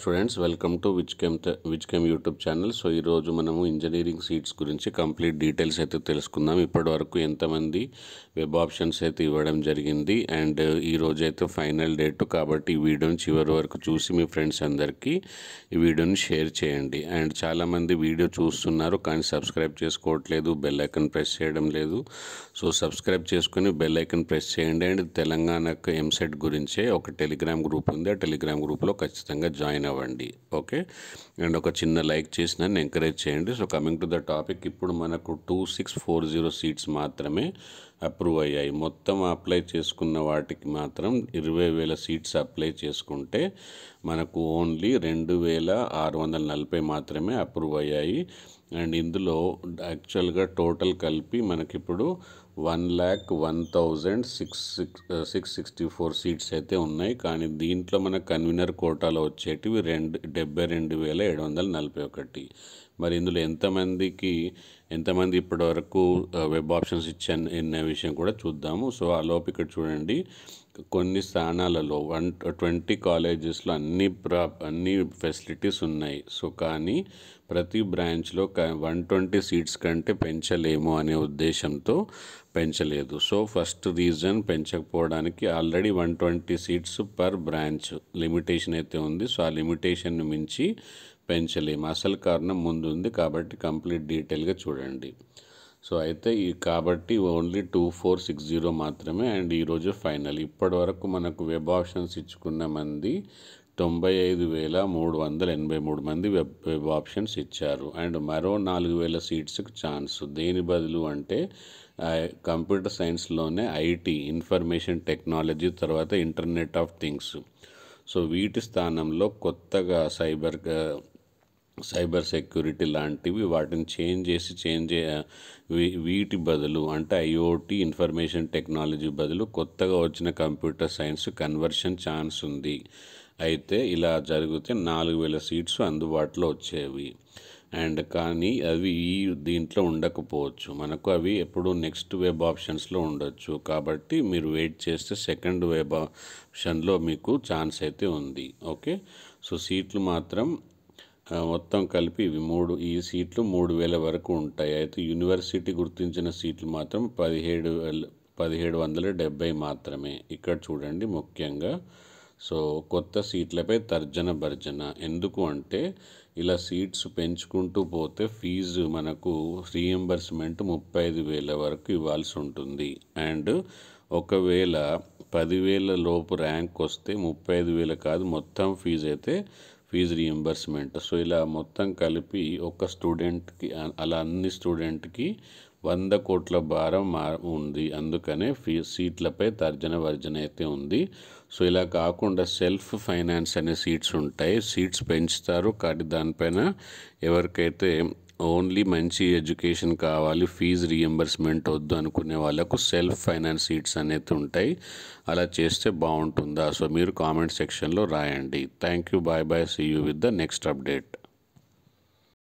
students welcome to Vich Chem Vich Chem YouTube channel so ఈరోజు మనము engineering seats గురించి complete details అయితే తెలుసుకుందాం ఇప్పటి వరకు ఎంతమంది వెబ్ ఆప్షన్స్ అయితే ఇవ్వడం జరిగింది అండ్ ఈరోజు అయితే ఫైనల్ డేట్ కాబట్టి ఈ వీడియోని చివరి వరకు చూసి మీ ఫ్రెండ్స్ అందరికీ ఈ వీడియోని షేర్ చేయండి అండ్ చాలామంది వీడియో చూస్తున్నారు కానీ సబ్స్క్రైబ్ చేసుకోవట్లేదు బెల్ ప్రెస్ చేయడం లేదు సో సబ్స్క్రైబ్ చేసుకుని బెల్ ప్రెస్ చేయండి అండ్ తెలంగాణకు ఎంసెట్ గురించే ఒక టెలిగ్రామ్ గ్రూప్ ఉంది ఆ టెలిగ్రామ్ గ్రూప్లో ఖచ్చితంగా జాయిన్ వినవండి ఓకే అండ్ ఒక చిన్న లైక్ చేసి నన్ను ఎంకరేజ్ చేయండి so coming to the topic ఇప్పుడు మనకు two six four zero seats మాత్రమే అప్రూవ్ అయ్యాయి మొత్తం అప్లై చేసుకున్న వాటికి మాత్రం ఇరవై వేల సీట్స్ అప్లై చేసుకుంటే మనకు ఓన్లీ రెండు వేల ఆరు వందల నలభై మాత్రమే అప్రూవ్ అయ్యాయి అండ్ ఇందులో యాక్చువల్గా టోటల్ కలిపి మనకిప్పుడు one lakh one thousand six six six sixty four seats అయితే ఉన్నాయి కానీ దీంట్లో మన కన్వీనర్ కోటాలో వచ్చేటివి రెండు డెబ్బై రెండు వేల ఏడు వందల నలభై ఒకటి మరి ఇందులో ఎంతమందికి ఎంతమంది ఇప్పటి వరకు వెబ్ ఆప్షన్స్ ఇచ్చాను అనే విషయం కూడా చూద్దాము సో ఆ లోపు ఇక్కడ చూడండి కొన్ని స్థానాలలో వన్ ట్వంటీ కాలేజెస్లో అన్ని ప్రా అన్ని ఫెసిలిటీస్ ఉన్నాయి సో కానీ ప్రతి బ్రాంచ్లో వన్ ట్వంటీ సీట్స్ కంటే పెంచలేము అనే ఉద్దేశంతో పెంచలేదు సో ఫస్ట్ రీజన్ పెంచకపోవడానికి already one twenty seats per branch limitation అయితే ఉంది సో ఆ లిమిటేషన్ మించి పెంచలేము అసలు కారణం ముందు ఉంది కాబట్టి కంప్లీట్ డీటెయిల్గా చూడండి సో అయితే ఈ కాబట్టి only two four six zero మాత్రమే అండ్ ఈరోజు ఫైనల్ ఇప్పటి వరకు మనకు వెబ్ ఆప్షన్స్ ఇచ్చుకున్న మంది తొంభై ఐదు వేల మూడు వందల ఎనభై మూడు మంది వెబ్ వెబ్ ఆప్షన్స్ ఇచ్చారు అండ్ మరో నాలుగు వేల సీట్స్కి ఛాన్స్ దేని బదులు అంటే కంప్యూటర్ సైన్స్లోనే ఐటీ ఇన్ఫర్మేషన్ టెక్నాలజీ తర్వాత ఇంటర్నెట్ ఆఫ్ థింగ్స్ సో వీటి స్థానంలో కొత్తగా సైబర్ సైబర్ సెక్యూరిటీ లాంటివి వాటిని చేంజ్ చేసి చేంజ్ వీటి బదులు అంటే ఐఓటి ఇన్ఫర్మేషన్ టెక్నాలజీ బదులు కొత్తగా వచ్చిన కంప్యూటర్ సైన్స్ కన్వర్షన్ ఛాన్స్ ఉంది అయితే ఇలా జరిగితే నాలుగు వేల సీట్స్ అందుబాటులో వచ్చేవి అండ్ కానీ అవి ఈ దీంట్లో ఉండకపోవచ్చు మనకు అవి ఎప్పుడు నెక్స్ట్ వెబ్ ఆప్షన్స్లో ఉండొచ్చు కాబట్టి మీరు వెయిట్ చేస్తే సెకండ్ వెబ్ ఆప్షన్లో మీకు ఛాన్స్ అయితే ఉంది ఓకే సో సీట్లు మాత్రం మొత్తం కలిపి ఇవి మూడు ఈ సీట్లు మూడు వేల వరకు ఉంటాయి అయితే యూనివర్సిటీ గుర్తించిన సీట్లు మాత్రం పదిహేడు పదిహేడు వందల డెబ్బై మాత్రమే ఇక్కడ చూడండి ముఖ్యంగా సో కొత్త సీట్లపై తర్జన భర్జన ఎందుకు అంటే ఇలా సీట్స్ పెంచుకుంటూ పోతే ఫీజు మనకు రీఎంబర్స్మెంట్ ముప్పై ఐదు వేల వరకు ఇవ్వాల్సి ఉంటుంది అండ్ ఒకవేళ పదివేల లోపు ర్యాంక్ వస్తే ముప్పై ఐదు వేల కాదు మొత్తం ఫీజు అయితే ఫీజు రియంబర్స్మెంట్ సో ఇలా మొత్తం కలిపి ఒక స్టూడెంట్కి అలా అన్ని స్టూడెంట్కి వంద కోట్ల భారం మా ఉంది అందుకనే ఫీ సీట్లపై తర్జన వర్జన అయితే ఉంది సో ఇలా కాకుండా సెల్ఫ్ ఫైనాన్స్ అనే సీట్స్ ఉంటాయి సీట్స్ పెంచుతారు కానీ దానిపైన ఎవరికైతే ఓన్లీ మంచి ఎడ్యుకేషన్ కావాలి ఫీజు రీఎంబర్స్మెంట్ వద్దు అనుకునే వాళ్ళకు సెల్ఫ్ ఫైనాన్స్ సీట్స్ అనేది ఉంటాయి అలా చేస్తే బాగుంటుందా సో మీరు కామెంట్ సెక్షన్లో రాయండి thank you bye bye see you with the next update